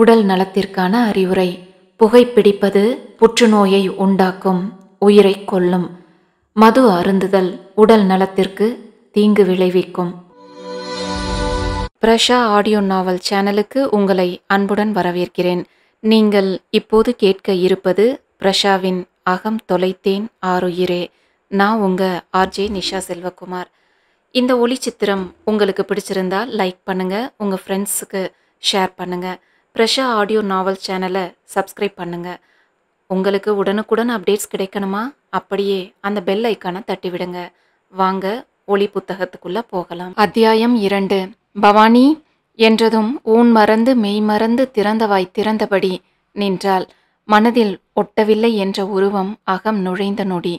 உடல் நலத்திற்கான அறிவுரை புகைப்பிடிப்பது புற்றுநோயை உண்டாக்கும் உயிரை கொல்லும் மது அருந்துதல் உடல் நலத்திற்கு தீங்கு விளைவிக்கும் பிரஷா ஆடியோ நாவல் சேனலுக்கு உங்களை அன்புடன் வரவேற்கிறேன் நீங்கள் இப்போது கேட்க இருப்பது பிரஷாவின் அகம் தொலைத்தேன் ஆறுயிரே நான் உங்கள் ஆர்ஜே நிஷா செல்வகுமார் இந்த ஒளி சித்திரம் உங்களுக்கு பிடிச்சிருந்தால் லைக் பண்ணுங்கள் உங்கள் ஃப்ரெண்ட்ஸுக்கு ஷேர் பண்ணுங்கள் ப்ரெஷா ஆடியோ நாவல் சேனலை சப்ஸ்கிரைப் பண்ணுங்கள் உங்களுக்கு உடனுக்குடன் அப்டேட்ஸ் கிடைக்கணுமா அப்படியே அந்த பெல் ஐக்கானை தட்டி விடுங்க வாங்க ஒளி புத்தகத்துக்குள்ளே போகலாம் அத்தியாயம் இரண்டு பவானி என்றதும் ஊன் மறந்து மெய் மறந்து திறந்தவாய் திறந்தபடி நின்றால் மனதில் ஒட்டவில்லை என்ற உருவம் அகம் நுழைந்த நொடி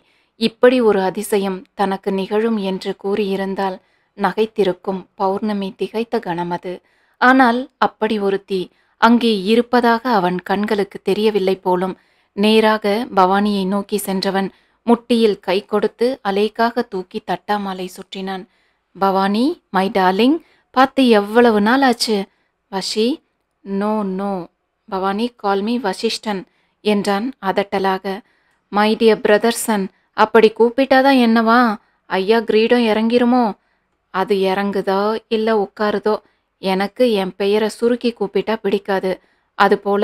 இப்படி ஒரு அதிசயம் தனக்கு நிகழும் என்று கூறியிருந்தால் நகைத்திருக்கும் பௌர்ணமி திகைத்த கணமது ஆனால் அப்படி ஒருத்தி அங்கே இருப்பதாக அவன் கண்களுக்கு தெரியவில்லை போலும் நேராக பவானியை நோக்கி சென்றவன் முட்டியில் கை கொடுத்து அலைக்காக தூக்கி தட்டாமலை சுற்றினான் பவானி மை டார்லிங் பார்த்து எவ்வளவு நாள் ஆச்சு Vashi no no Bhavani call me Vasishtan என்றான் அதட்டலாக மை டியர் பிரதர்சன் அப்படி கூப்பிட்டாதான் என்னவா ஐயா கிரீடம் இறங்கிருமோ அது இறங்குதோ இல்லை உட்காருதோ எனக்கு என் பெயரை சுருக்கி கூப்பிட்டா பிடிக்காது அதுபோல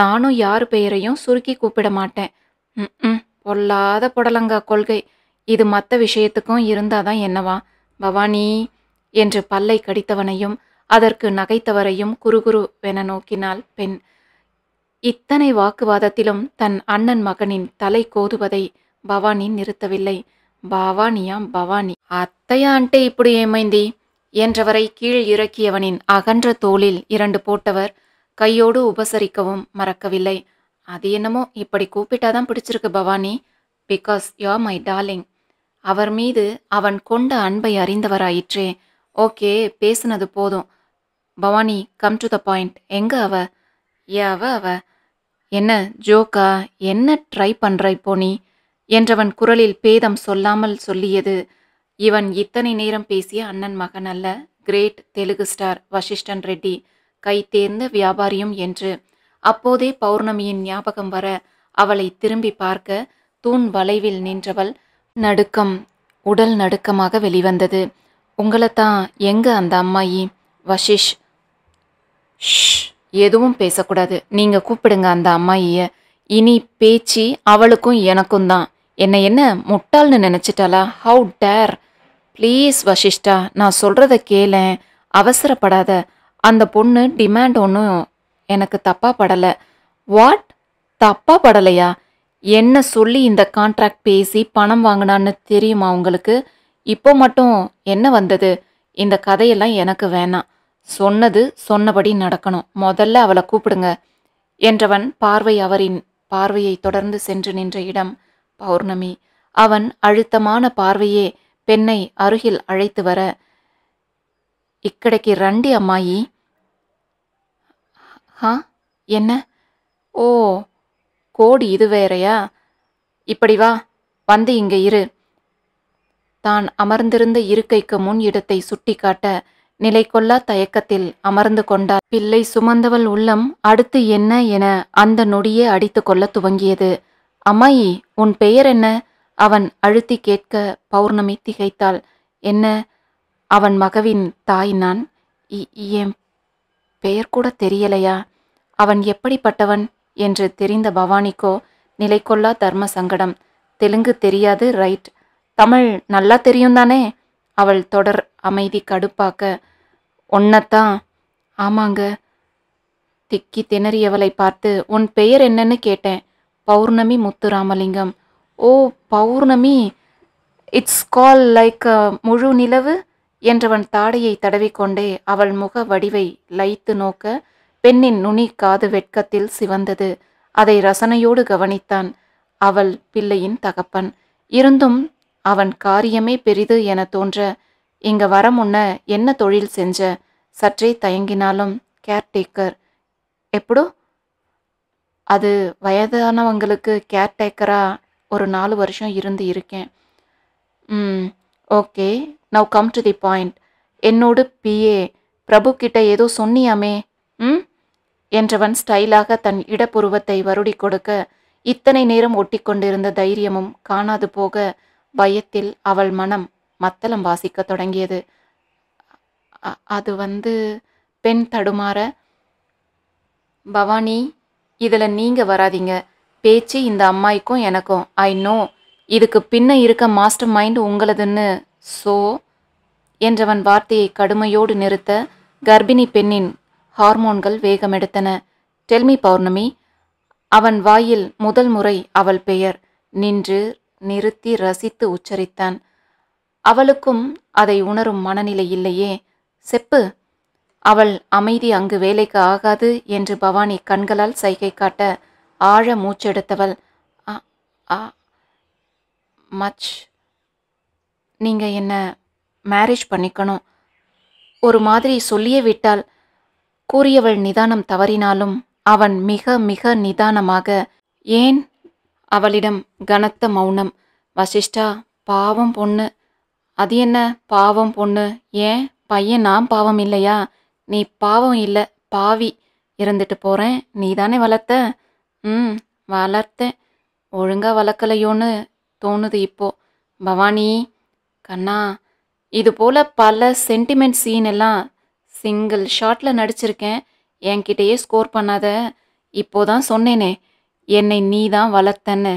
நானும் யார் பெயரையும் சுருக்கி கூப்பிட மாட்டேன் ம் பொல்லாத புடலங்கா கொள்கை இது மற்ற விஷயத்துக்கும் இருந்தாதான் என்னவா பவானி என்று பல்லை கடித்தவனையும் அதற்கு நகைத்தவரையும் குரு என நோக்கினாள் பெண் இத்தனை வாக்குவாதத்திலும் தன் அண்ணன் மகனின் தலை கோதுவதை பவானி நிறுத்தவில்லை பவானியாம் பவானி அத்தையான்ட்டு இப்படி ஏமைந்தி என்றவரை கீழ் இறக்கியவனின் அகன்ற தோளில் இரண்டு போட்டவர் கையோடு உபசரிக்கவும் மறக்கவில்லை அது என்னமோ இப்படி கூப்பிட்டாதான் பிடிச்சிருக்கு Bhavani because you my darling அவர் மீது அவன் கொண்ட அன்பை அறிந்தவராயிற்றே ஓகே பேசுனது போதும் Bhavani come to the point எங்க அவ ஏ அவ அவ என்ன ஜோக்கா என்ன ட்ரை பண்ணுற இப்போ நீ என்றவன் குரலில் பேதம் சொல்லாமல் சொல்லியது இவன் இத்தனை நேரம் பேசிய அண்ணன் மகன் அல்ல கிரேட் தெலுங்கு ஸ்டார் வசிஷ்டன் ரெட்டி கை தேர்ந்த வியாபாரியும் என்று அப்போதே பௌர்ணமியின் ஞாபகம் வர அவளை திரும்பி பார்க்க தூண் வளைவில் நின்றவள் நடுக்கம் உடல் நடுக்கமாக வெளிவந்தது உங்களைத்தான் எங்க அந்த அம்மாயி வஷிஷ் ஷ் எதுவும் பேசக்கூடாது நீங்கள் கூப்பிடுங்க அந்த அம்மாயிய இனி பேச்சு அவளுக்கும் எனக்கும் தான் என்னை என்ன முட்டாள்னு நினச்சிட்டாளா ஹவு டேர் ப்ளீஸ் வசிஷ்டா நான் சொல்கிறத கேளேன் அவசரப்படாத அந்த பொண்ணு டிமாண்ட் ஒன்றும் எனக்கு தப்பாக படலை வாட் தப்பாக படலையா என்ன சொல்லி இந்த கான்ட்ராக்ட் பேசி பணம் வாங்கினான்னு தெரியுமா உங்களுக்கு இப்போ மட்டும் என்ன வந்தது இந்த கதையெல்லாம் எனக்கு வேணாம் சொன்னது சொன்னபடி நடக்கணும் முதல்ல அவளை கூப்பிடுங்க என்றவன் பார்வை அவரின் பார்வையை தொடர்ந்து சென்று நின்ற இடம் பௌர்ணமி அவன் அழுத்தமான பார்வையே பெண்ணை அருகில் அழைத்து வர இக்கடைக்கு ரண்டி அம்மாயி ஹா என்ன ஓ கோடி இது வேறையா இப்படி வா வந்து இங்கே இரு தான் அமர்ந்திருந்த இருக்கைக்கு முன் இடத்தை சுட்டிக்காட்ட கொள்ளா தயக்கத்தில் அமர்ந்து கொண்டார் பிள்ளை சுமந்தவள் உள்ளம் அடுத்து என்ன என அந்த நொடியே அடித்து கொள்ள துவங்கியது அம்மாயி உன் பெயர் என்ன அவன் அழுத்தி கேட்க பௌர்ணமி திகைத்தாள் என்ன அவன் மகவின் தாய் நான் என் பெயர் கூட தெரியலையா அவன் எப்படிப்பட்டவன் என்று தெரிந்த பவானிக்கோ நிலைக்கொள்ளா தர்ம சங்கடம் தெலுங்கு தெரியாது ரைட் தமிழ் நல்லா தெரியும் தானே அவள் தொடர் அமைதி கடுப்பாக்க ஒன்னத்தான் ஆமாங்க திக்கி திணறியவளை பார்த்து உன் பெயர் என்னன்னு கேட்டேன் Pournami Muthuramalingam oh Pournami it's call like முழு நிலவு என்றவன் தாடையை தடவிக்கொண்டே அவள் முக வடிவை லைத்து நோக்க பெண்ணின் நுனி காது வெட்கத்தில் சிவந்தது அதை ரசனையோடு கவனித்தான் அவள் பிள்ளையின் தகப்பன் இருந்தும் அவன் காரியமே பெரிது என தோன்ற இங்க வர முன்ன என்ன தொழில் செஞ்ச சற்றே தயங்கினாலும் கேர்டேக்கர் எப்படோ அது வயதானவங்களுக்கு கேர்டேக்கரா ஒரு நாலு வருஷம் இருந்து இருக்கேன் ம் okay now come to the point என்னோடு பிஏ பிரபு கிட்ட ஏதோ சொன்னியாமே ம் என்றவன் ஸ்டைலாக தன் இடப்புருவத்தை வருடி கொடுக்க இத்தனை நேரம் ஒட்டி கொண்டிருந்த தைரியமும் காணாது போக பயத்தில் அவள் மனம் மத்தளம் வாசிக்க தொடங்கியது அது வந்து பெண் தடுமாற பவானி இதில் நீங்கள் வராதிங்க பேச்சு இந்த அம்மாய்க்கும் எனக்கும் ஐ நோ இதுக்கு பின்ன இருக்க மாஸ்டர் மைண்ட் உங்களதுன்னு சோ என்றவன் வார்த்தையை கடுமையோடு நிறுத்த கர்ப்பிணி பெண்ணின் ஹார்மோன்கள் வேகமெடுத்தன டெல்மி பௌர்ணமி அவன் வாயில் முதல் முறை அவள் பெயர் நின்று நிறுத்தி ரசித்து உச்சரித்தான் அவளுக்கும் அதை உணரும் மனநிலை இல்லையே செப்பு அவள் அமைதி அங்கு வேலைக்கு ஆகாது என்று பவானி கண்களால் சைகை காட்ட ஆழ மூச்செடுத்தவள் ஆ ஆ மச் நீங்கள் என்ன மேரேஜ் பண்ணிக்கணும் ஒரு மாதிரி சொல்லியே விட்டால் கூறியவள் நிதானம் தவறினாலும் அவன் மிக மிக நிதானமாக ஏன் அவளிடம் கனத்த மௌனம் வசிஷ்டா பாவம் பொண்ணு அது என்ன பாவம் பொண்ணு ஏன் பையன் நான் பாவம் இல்லையா நீ பாவம் இல்லை பாவி இருந்துட்டு போகிறேன் நீ தானே வளர்த்த ம் வளர்த்தேன் ஒழுங்காக வளர்க்கலையோன்னு தோணுது இப்போ பவானி கண்ணா இது போல் பல சென்டிமெண்ட் சீன் எல்லாம் சிங்கிள் ஷாட்டில் நடிச்சிருக்கேன் என்கிட்டயே ஸ்கோர் பண்ணாத இப்போதான் சொன்னேனே என்னை நீ தான் வளர்த்தன்னு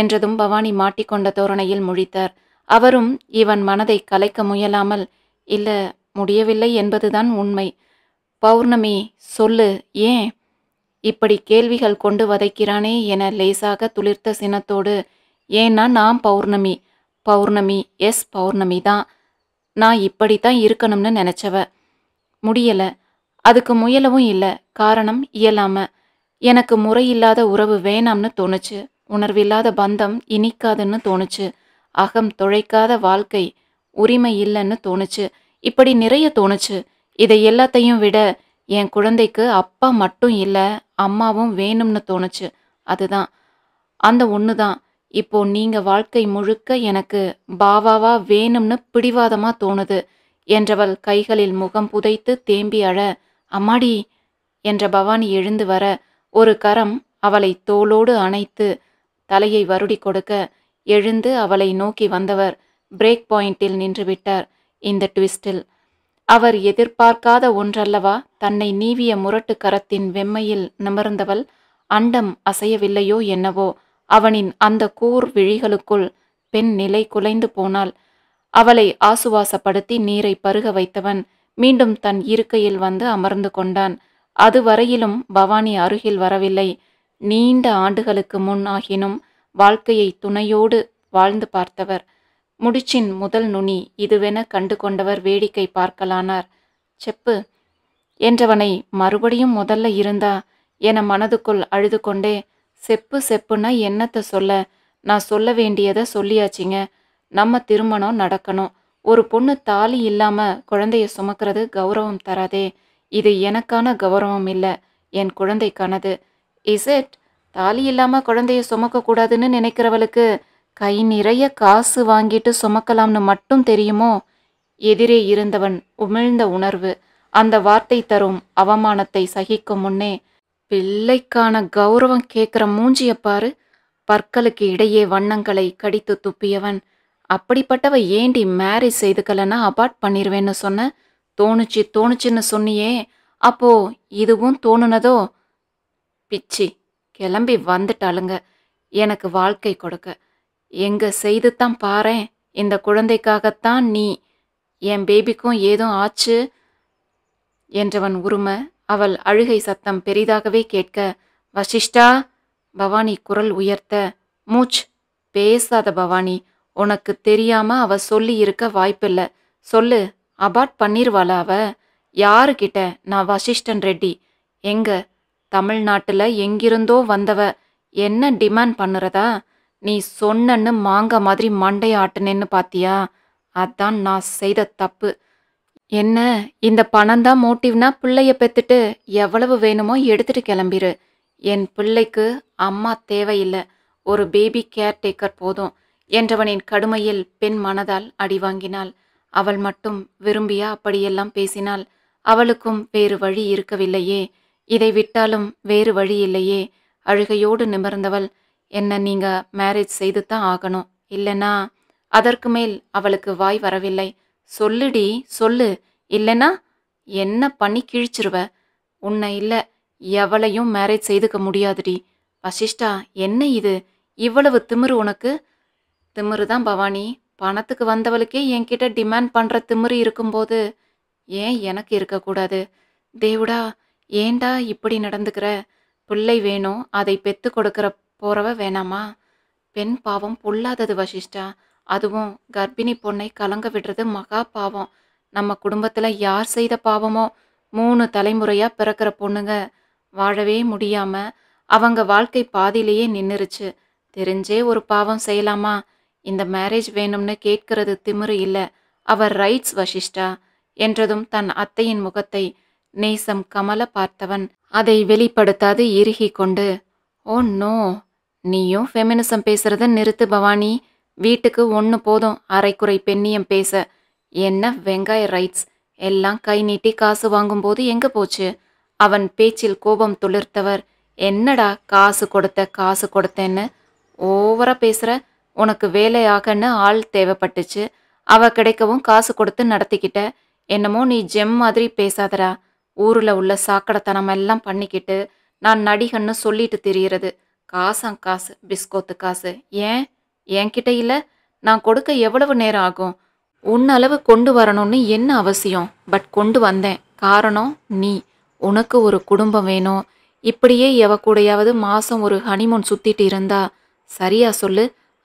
என்றதும் பவானி மாட்டிக்கொண்ட தோரணையில் முழித்தார் அவரும் இவன் மனதை கலைக்க முயலாமல் இல்லை முடியவில்லை என்பதுதான் உண்மை பௌர்ணமி சொல்லு ஏன் இப்படி கேள்விகள் கொண்டு வதைக்கிறானே என லேசாக துளிர்த்த சினத்தோடு ஏன்னா நான் பௌர்ணமி பௌர்ணமி எஸ் பௌர்ணமி தான் நான் இப்படி தான் இருக்கணும்னு நினச்சவ முடியலை அதுக்கு முயலவும் இல்லை காரணம் இயலாம எனக்கு முறையில்லாத உறவு வேணாம்னு தோணுச்சு உணர்வில்லாத பந்தம் இனிக்காதுன்னு தோணுச்சு அகம் துழைக்காத வாழ்க்கை உரிமை இல்லைன்னு தோணுச்சு இப்படி நிறைய தோணுச்சு இதை எல்லாத்தையும் விட என் குழந்தைக்கு அப்பா மட்டும் இல்லை அம்மாவும் வேணும்னு தோணுச்சு அதுதான் அந்த ஒன்று தான் இப்போ நீங்கள் வாழ்க்கை முழுக்க எனக்கு பாவாவா வேணும்னு பிடிவாதமாக தோணுது என்றவள் கைகளில் முகம் புதைத்து தேம்பி அழ அம்மாடி என்ற பவானி எழுந்து வர ஒரு கரம் அவளை தோளோடு அணைத்து தலையை வருடி கொடுக்க எழுந்து அவளை நோக்கி வந்தவர் பிரேக் பாயிண்டில் நின்றுவிட்டார் இந்த ட்விஸ்டில் அவர் எதிர்பார்க்காத ஒன்றல்லவா தன்னை நீவிய முரட்டு கரத்தின் வெம்மையில் நிமிர்ந்தவள் அண்டம் அசையவில்லையோ என்னவோ அவனின் அந்த கூர் விழிகளுக்குள் பெண் நிலை குலைந்து போனாள் அவளை ஆசுவாசப்படுத்தி நீரை பருக வைத்தவன் மீண்டும் தன் இருக்கையில் வந்து அமர்ந்து கொண்டான் அதுவரையிலும் பவானி அருகில் வரவில்லை நீண்ட ஆண்டுகளுக்கு முன் ஆகினும் வாழ்க்கையை துணையோடு வாழ்ந்து பார்த்தவர் முடிச்சின் முதல் நுனி இதுவென கண்டு கொண்டவர் வேடிக்கை பார்க்கலானார் செப்பு என்றவனை மறுபடியும் முதல்ல இருந்தா என மனதுக்குள் அழுது கொண்டே செப்பு செப்புனா என்னத்தை சொல்ல நான் சொல்ல வேண்டியதை சொல்லியாச்சிங்க நம்ம திருமணம் நடக்கணும் ஒரு பொண்ணு தாலி இல்லாம குழந்தைய சுமக்கிறது கௌரவம் தராதே இது எனக்கான கௌரவம் இல்லை என் குழந்தைக்கானது இஸ் தாலி இல்லாம குழந்தைய சுமக்க கூடாதுன்னு நினைக்கிறவளுக்கு கை நிறைய காசு வாங்கிட்டு சுமக்கலாம்னு மட்டும் தெரியுமோ எதிரே இருந்தவன் உமிழ்ந்த உணர்வு அந்த வார்த்தை தரும் அவமானத்தை சகிக்கும் முன்னே பிள்ளைக்கான கௌரவம் கேட்குற மூஞ்சிய பாரு பற்களுக்கு இடையே வண்ணங்களை கடித்து துப்பியவன் அப்படிப்பட்டவ ஏண்டி மேரேஜ் செய்துக்கலன்னா அபார்ட் பண்ணிடுவேன்னு சொன்ன தோணுச்சு தோணுச்சுன்னு சொன்னியே அப்போ இதுவும் தோணுனதோ பிச்சி கிளம்பி வந்துட்டாளுங்க எனக்கு வாழ்க்கை கொடுக்க எங்க தான் பாரேன் இந்த குழந்தைக்காகத்தான் நீ என் பேபிக்கும் ஏதோ ஆச்சு என்றவன் உரும அவள் அழுகை சத்தம் பெரிதாகவே கேட்க வசிஷ்டா பவானி குரல் உயர்த்த மூச் பேசாத பவானி உனக்கு தெரியாம அவ சொல்லி இருக்க வாய்ப்பில்ல சொல்லு அபார்ட் பண்ணிருவாளா அவ யாருக்கிட்ட நான் வசிஷ்டன் ரெட்டி எங்க தமிழ்நாட்டில் எங்கிருந்தோ வந்தவ என்ன டிமாண்ட் பண்ணுறதா நீ சொன்னன்னு மாங்க மாதிரி மண்டைய ஆட்டினேன்னு பாத்தியா அதான் நான் செய்த தப்பு என்ன இந்த பணம் தான் மோட்டிவ்னா பிள்ளைய பெத்துட்டு எவ்வளவு வேணுமோ எடுத்துட்டு கிளம்பிரு என் பிள்ளைக்கு அம்மா தேவையில்லை ஒரு பேபி கேர் டேக்கர் போதும் என்றவனின் கடுமையில் பெண் மனதால் அடி வாங்கினாள் அவள் மட்டும் விரும்பியா அப்படியெல்லாம் பேசினாள் அவளுக்கும் வேறு வழி இருக்கவில்லையே இதை விட்டாலும் வேறு வழி இல்லையே அழுகையோடு நிமிர்ந்தவள் என்னை நீங்கள் மேரேஜ் செய்து தான் ஆகணும் இல்லைனா அதற்கு மேல் அவளுக்கு வாய் வரவில்லை சொல்லுடி சொல்லு இல்லைனா என்ன பண்ணி கிழிச்சிருவ உன்னை இல்லை எவளையும் மேரேஜ் செய்துக்க முடியாதுடி வசிஷ்டா என்ன இது இவ்வளவு திமிரு உனக்கு திமிரு தான் பவானி பணத்துக்கு வந்தவளுக்கே என்கிட்ட டிமாண்ட் பண்ணுற திமிரு இருக்கும்போது ஏன் எனக்கு இருக்கக்கூடாது தேவுடா ஏண்டா இப்படி நடந்துக்கிற பிள்ளை வேணும் அதை பெத்து கொடுக்கிற போறவ வேணாமா பெண் பாவம் பொல்லாதது வசிஷ்டா அதுவும் கர்ப்பிணி பொண்ணை கலங்க விடுறது மகா பாவம் நம்ம குடும்பத்தில் யார் செய்த பாவமோ மூணு தலைமுறையாக பிறக்கிற பொண்ணுங்க வாழவே முடியாமல் அவங்க வாழ்க்கை பாதியிலேயே நின்றுருச்சு தெரிஞ்சே ஒரு பாவம் செய்யலாமா இந்த மேரேஜ் வேணும்னு கேட்கறது திமிரு இல்லை அவர் ரைட்ஸ் வசிஷ்டா என்றதும் தன் அத்தையின் முகத்தை நேசம் கமல பார்த்தவன் அதை வெளிப்படுத்தாது இறுகி கொண்டு ஓ நோ நீயும் ஃபெமினிசம் பேசுறத நிறுத்து பவானி வீட்டுக்கு ஒன்று போதும் அரைக்குறை பெண்ணியம் பேச என்ன வெங்காய ரைட்ஸ் எல்லாம் கை நீட்டி காசு வாங்கும்போது எங்க போச்சு அவன் பேச்சில் கோபம் துளிர்த்தவர் என்னடா காசு கொடுத்த காசு கொடுத்தேன்னு ஓவரா பேசுற உனக்கு வேலையாகன்னு ஆள் தேவைப்பட்டுச்சு அவ கிடைக்கவும் காசு கொடுத்து நடத்திக்கிட்ட என்னமோ நீ ஜெம் மாதிரி பேசாதடா ஊரில் உள்ள சாக்கடைத்தனம் எல்லாம் பண்ணிக்கிட்டு நான் நடிகன்னு சொல்லிட்டு தெரியறது காசாம் காசு பிஸ்கோத்து காசு ஏன் என்கிட்ட இல்லை நான் கொடுக்க எவ்வளவு நேரம் ஆகும் உன்னளவு கொண்டு வரணும்னு என்ன அவசியம் பட் கொண்டு வந்தேன் காரணம் நீ உனக்கு ஒரு குடும்பம் வேணும் இப்படியே எவ கூடையாவது மாதம் ஒரு ஹனிமூன் சுற்றிட்டு இருந்தா சரியா சொல்லு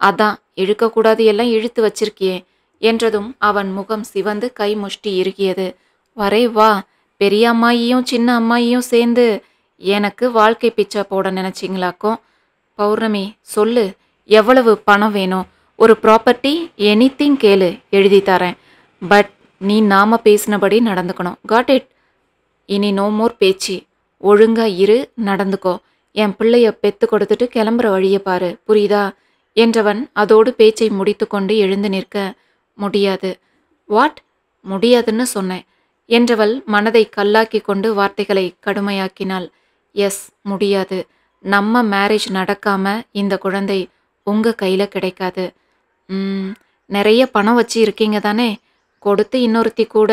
அதான் இழுக்கக்கூடாது எல்லாம் இழுத்து வச்சிருக்கியே என்றதும் அவன் முகம் சிவந்து கை முஷ்டி இறுகியது வரே வா பெரிய அம்மாயியும் சின்ன அம்மாயியும் சேர்ந்து எனக்கு வாழ்க்கை பிச்சை போட நினச்சிங்களாக்கும் பௌர்ணமி சொல்லு எவ்வளவு பணம் வேணும் ஒரு ப்ராப்பர்ட்டி எனி திங் கேளு எழுதி தரேன் பட் நீ நாம பேசினபடி நடந்துக்கணும் காட் இட் இனி நோ மோர் பேச்சு ஒழுங்கா இரு நடந்துக்கோ என் பிள்ளைய பெத்து கொடுத்துட்டு கிளம்புற வழியை பாரு புரியுதா என்றவன் அதோடு பேச்சை முடித்துக்கொண்டு எழுந்து நிற்க முடியாது வாட் முடியாதுன்னு சொன்னேன் என்றவள் மனதை கல்லாக்கி கொண்டு வார்த்தைகளை கடுமையாக்கினாள் எஸ் முடியாது நம்ம மேரேஜ் நடக்காமல் இந்த குழந்தை உங்கள் கையில் கிடைக்காது நிறைய பணம் வச்சு இருக்கீங்க தானே கொடுத்து இன்னொருத்தி கூட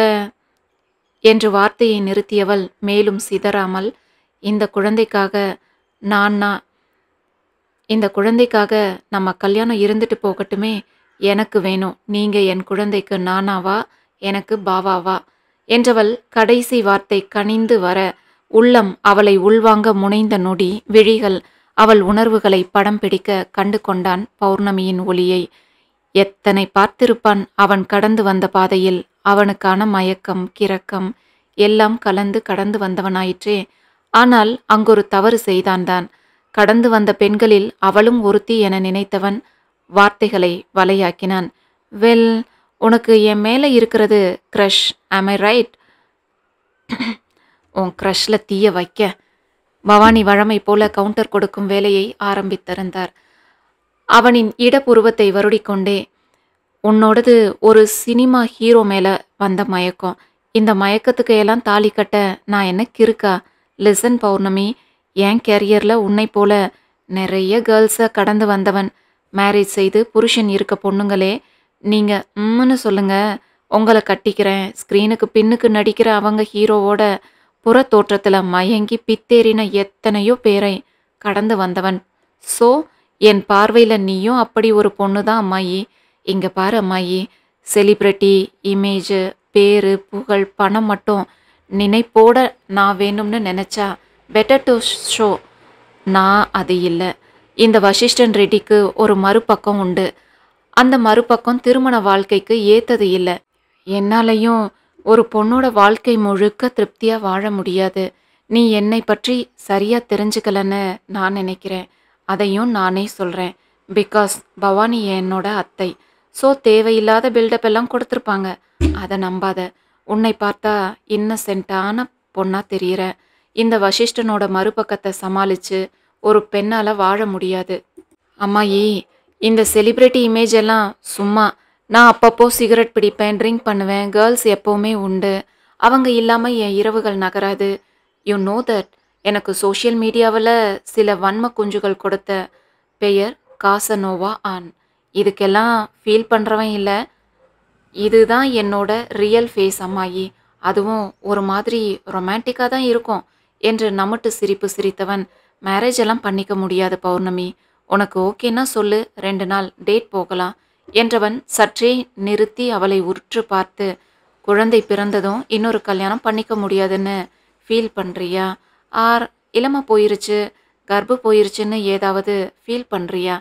என்று வார்த்தையை நிறுத்தியவள் மேலும் சிதறாமல் இந்த குழந்தைக்காக நான்னா இந்த குழந்தைக்காக நம்ம கல்யாணம் இருந்துட்டு போகட்டுமே எனக்கு வேணும் நீங்கள் என் குழந்தைக்கு நானாவா எனக்கு பாவாவா என்றவள் கடைசி வார்த்தை கனிந்து வர உள்ளம் அவளை உள்வாங்க முனைந்த நொடி விழிகள் அவள் உணர்வுகளை படம் பிடிக்க கண்டு கொண்டான் பௌர்ணமியின் ஒளியை எத்தனை பார்த்திருப்பான் அவன் கடந்து வந்த பாதையில் அவனுக்கான மயக்கம் கிரக்கம் எல்லாம் கலந்து கடந்து வந்தவனாயிற்றே ஆனால் அங்கொரு தவறு செய்தான் தான் கடந்து வந்த பெண்களில் அவளும் ஒருத்தி என நினைத்தவன் வார்த்தைகளை வலையாக்கினான் வெல் உனக்கு என் மேலே இருக்கிறது க்ரஷ் ஐ ரைட் உன் க்ரஷ்ல தீய வைக்க பவானி வழமை போல கவுண்டர் கொடுக்கும் வேலையை ஆரம்பித்திருந்தார் அவனின் இடப்புருவத்தை வருடிக்கொண்டே உன்னோடது ஒரு சினிமா ஹீரோ மேலே வந்த மயக்கம் இந்த மயக்கத்துக்கு எல்லாம் தாலி கட்ட நான் என்ன கிருக்கா லிசன் பௌர்ணமி என் கேரியரில் உன்னை போல நிறைய கேர்ள்ஸை கடந்து வந்தவன் மேரேஜ் செய்து புருஷன் இருக்க பொண்ணுங்களே நீங்கள் உம்முன்னு சொல்லுங்கள் உங்களை கட்டிக்கிறேன் ஸ்க்ரீனுக்கு பின்னுக்கு நடிக்கிற அவங்க ஹீரோவோட புற தோற்றத்தில் மயங்கி பித்தேறின எத்தனையோ பேரை கடந்து வந்தவன் ஸோ என் பார்வையில் நீயும் அப்படி ஒரு பொண்ணு தான் அம்மாயி இங்கே பாரு அம்மாயி செலிப்ரிட்டி இமேஜு பேரு புகழ் பணம் மட்டும் நினைப்போட நான் வேணும்னு நினச்சா பெட்டர் டு ஷோ நான் அது இல்லை இந்த வசிஷ்டன் ரெட்டிக்கு ஒரு மறுபக்கம் உண்டு அந்த மறுபக்கம் திருமண வாழ்க்கைக்கு ஏற்றது இல்லை என்னாலையும் ஒரு பொண்ணோட வாழ்க்கை முழுக்க திருப்தியாக வாழ முடியாது நீ என்னை பற்றி சரியாக தெரிஞ்சுக்கலன்னு நான் நினைக்கிறேன் அதையும் நானே சொல்கிறேன் பிகாஸ் பவானி என்னோட அத்தை ஸோ தேவையில்லாத பில்டப் எல்லாம் கொடுத்துருப்பாங்க அதை நம்பாத உன்னை பார்த்தா இன்னசென்ட்டான பொண்ணாக தெரிகிற இந்த வசிஷ்டனோட மறுபக்கத்தை சமாளித்து ஒரு பெண்ணால் வாழ முடியாது அம்மாயி இந்த செலிப்ரிட்டி இமேஜ் எல்லாம் சும்மா நான் அப்பப்போ சிகரெட் பிடிப்பேன் ட்ரிங்க் பண்ணுவேன் கேர்ள்ஸ் எப்போவுமே உண்டு அவங்க இல்லாமல் என் இரவுகள் நகராது யூ நோ தட் எனக்கு சோஷியல் மீடியாவில் சில வன்ம குஞ்சுகள் கொடுத்த பெயர் காசனோவா ஆன் இதுக்கெல்லாம் ஃபீல் பண்ணுறவன் இல்லை இதுதான் என்னோட ரியல் ஃபேஸ் அம்மாயி அதுவும் ஒரு மாதிரி ரொமான்டிக்காக தான் இருக்கும் என்று நம்மட்டு சிரிப்பு சிரித்தவன் மேரேஜ் எல்லாம் பண்ணிக்க முடியாது பௌர்ணமி உனக்கு ஓகேன்னா சொல்லு ரெண்டு நாள் டேட் போகலாம் என்றவன் சற்றே நிறுத்தி அவளை உற்று பார்த்து குழந்தை பிறந்ததும் இன்னொரு கல்யாணம் பண்ணிக்க முடியாதுன்னு ஃபீல் பண்ணுறியா ஆர் இளமை போயிருச்சு கர்ப்பு போயிருச்சுன்னு ஏதாவது ஃபீல் பண்ணுறியா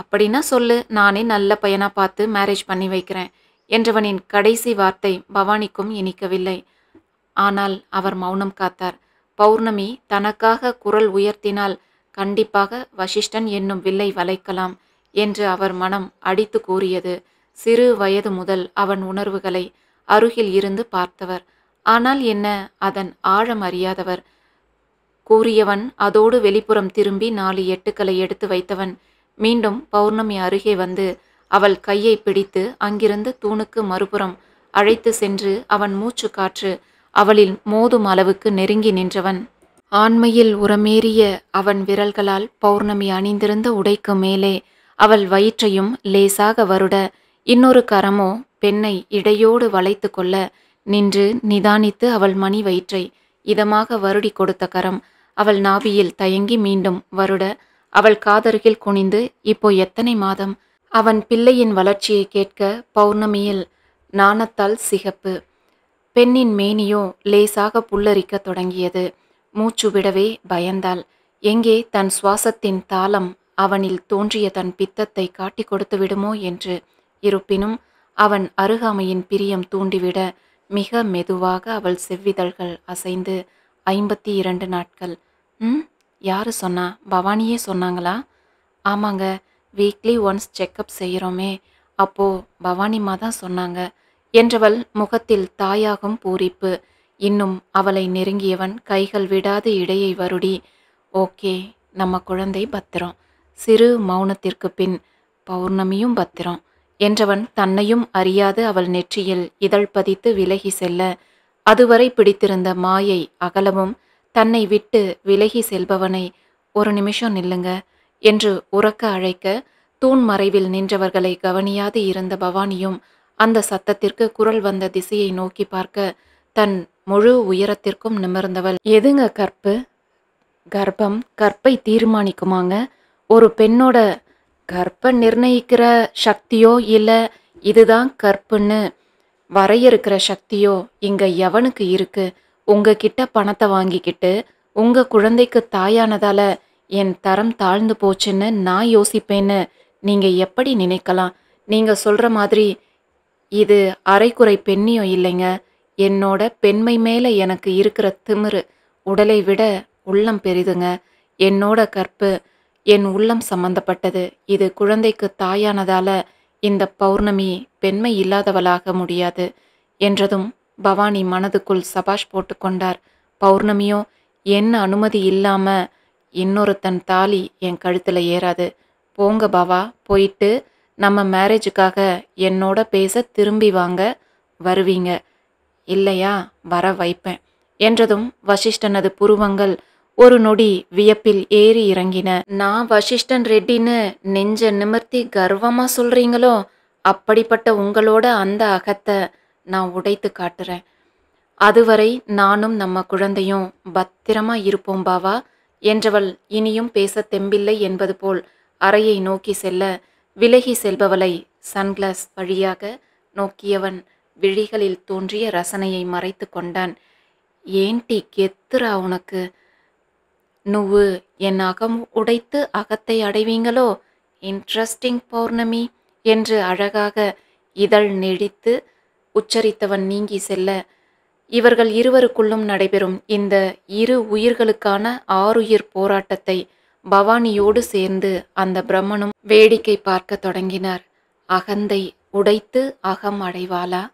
அப்படின்னா சொல்லு நானே நல்ல பையனாக பார்த்து மேரேஜ் பண்ணி வைக்கிறேன் என்றவனின் கடைசி வார்த்தை பவானிக்கும் இனிக்கவில்லை ஆனால் அவர் மௌனம் காத்தார் பௌர்ணமி தனக்காக குரல் உயர்த்தினால் கண்டிப்பாக வசிஷ்டன் என்னும் வில்லை வளைக்கலாம் என்று அவர் மனம் அடித்து கூறியது சிறு வயது முதல் அவன் உணர்வுகளை அருகில் இருந்து பார்த்தவர் ஆனால் என்ன அதன் ஆழம் அறியாதவர் கூறியவன் அதோடு வெளிப்புறம் திரும்பி நாலு எட்டுக்களை எடுத்து வைத்தவன் மீண்டும் பௌர்ணமி அருகே வந்து அவள் கையை பிடித்து அங்கிருந்து தூணுக்கு மறுபுறம் அழைத்து சென்று அவன் மூச்சு காற்று அவளில் மோதும் அளவுக்கு நெருங்கி நின்றவன் ஆண்மையில் உரமேறிய அவன் விரல்களால் பௌர்ணமி அணிந்திருந்த உடைக்கு மேலே அவள் வயிற்றையும் லேசாக வருட இன்னொரு கரமோ பெண்ணை இடையோடு வளைத்து கொள்ள நின்று நிதானித்து அவள் மணி வயிற்றை இதமாக வருடி கொடுத்த கரம் அவள் நாபியில் தயங்கி மீண்டும் வருட அவள் காதருகில் குனிந்து இப்போ எத்தனை மாதம் அவன் பிள்ளையின் வளர்ச்சியை கேட்க பௌர்ணமியில் நாணத்தால் சிகப்பு பெண்ணின் மேனியோ லேசாக புல்லரிக்க தொடங்கியது மூச்சு விடவே பயந்தாள் எங்கே தன் சுவாசத்தின் தாளம் அவனில் தோன்றிய தன் பித்தத்தை காட்டிக் கொடுத்து விடுமோ என்று இருப்பினும் அவன் அருகாமையின் பிரியம் தூண்டிவிட மிக மெதுவாக அவள் செவ்விதழ்கள் அசைந்து ஐம்பத்தி இரண்டு நாட்கள் ம் யாரு சொன்னா பவானியே சொன்னாங்களா ஆமாங்க வீக்லி ஒன்ஸ் செக்கப் செய்கிறோமே அப்போ பவானிமா தான் சொன்னாங்க என்றவள் முகத்தில் தாயாகும் பூரிப்பு இன்னும் அவளை நெருங்கியவன் கைகள் விடாது இடையை வருடி ஓகே நம்ம குழந்தை பத்திரம் சிறு மௌனத்திற்கு பின் பௌர்ணமியும் பத்திரம் என்றவன் தன்னையும் அறியாது அவள் நெற்றியில் இதழ் பதித்து விலகி செல்ல அதுவரை பிடித்திருந்த மாயை அகலமும் தன்னை விட்டு விலகி செல்பவனை ஒரு நிமிஷம் நில்லுங்க என்று உறக்க அழைக்க தூண் மறைவில் நின்றவர்களை கவனியாது இருந்த பவானியும் அந்த சத்தத்திற்கு குரல் வந்த திசையை நோக்கி பார்க்க தன் முழு உயரத்திற்கும் நிமிர்ந்தவள் எதுங்க கற்பு கர்ப்பம் கற்பை தீர்மானிக்குமாங்க ஒரு பெண்ணோட கற்பை நிர்ணயிக்கிற சக்தியோ இல்லை இதுதான் கற்புன்னு வரையறுக்கிற சக்தியோ இங்கே எவனுக்கு இருக்கு உங்ககிட்ட பணத்தை வாங்கிக்கிட்டு உங்கள் குழந்தைக்கு தாயானதால் என் தரம் தாழ்ந்து போச்சுன்னு நான் யோசிப்பேன்னு நீங்கள் எப்படி நினைக்கலாம் நீங்கள் சொல்கிற மாதிரி இது அரைக்குறை பெண்ணியோ இல்லைங்க என்னோட பெண்மை மேலே எனக்கு இருக்கிற திமிரு உடலை விட உள்ளம் பெரிதுங்க என்னோட கற்பு என் உள்ளம் சம்பந்தப்பட்டது இது குழந்தைக்கு தாயானதால இந்த பௌர்ணமி பெண்மை இல்லாதவளாக முடியாது என்றதும் பவானி மனதுக்குள் சபாஷ் போட்டுக்கொண்டார் பௌர்ணமியோ என்ன அனுமதி இல்லாம இன்னொருத்தன் தாலி என் கழுத்தில் ஏறாது போங்க பவா போயிட்டு நம்ம மேரேஜுக்காக என்னோட பேச திரும்பி வாங்க வருவீங்க இல்லையா வர வைப்பேன் என்றதும் வசிஷ்டனது புருவங்கள் ஒரு நொடி வியப்பில் ஏறி இறங்கின நான் வசிஷ்டன் ரெட்டின்னு நெஞ்ச நிமிர்த்தி கர்வமா சொல்றீங்களோ அப்படிப்பட்ட உங்களோட அந்த அகத்தை நான் உடைத்து காட்டுறேன் அதுவரை நானும் நம்ம குழந்தையும் பத்திரமா இருப்போம் பாவா என்றவள் இனியும் பேச தெம்பில்லை என்பது போல் அறையை நோக்கி செல்ல விலகி செல்பவளை சன்கிளாஸ் வழியாக நோக்கியவன் விழிகளில் தோன்றிய ரசனையை மறைத்து கொண்டான் ஏன்டி கெத்துரா உனக்கு நுவு என் அகம் உடைத்து அகத்தை அடைவீங்களோ இன்ட்ரெஸ்டிங் பௌர்ணமி என்று அழகாக இதழ் நெடித்து உச்சரித்தவன் நீங்கி செல்ல இவர்கள் இருவருக்குள்ளும் நடைபெறும் இந்த இரு உயிர்களுக்கான ஆறுயிர் போராட்டத்தை பவானியோடு சேர்ந்து அந்த பிரம்மனும் வேடிக்கை பார்க்க தொடங்கினார் அகந்தை உடைத்து அகம் அடைவாளா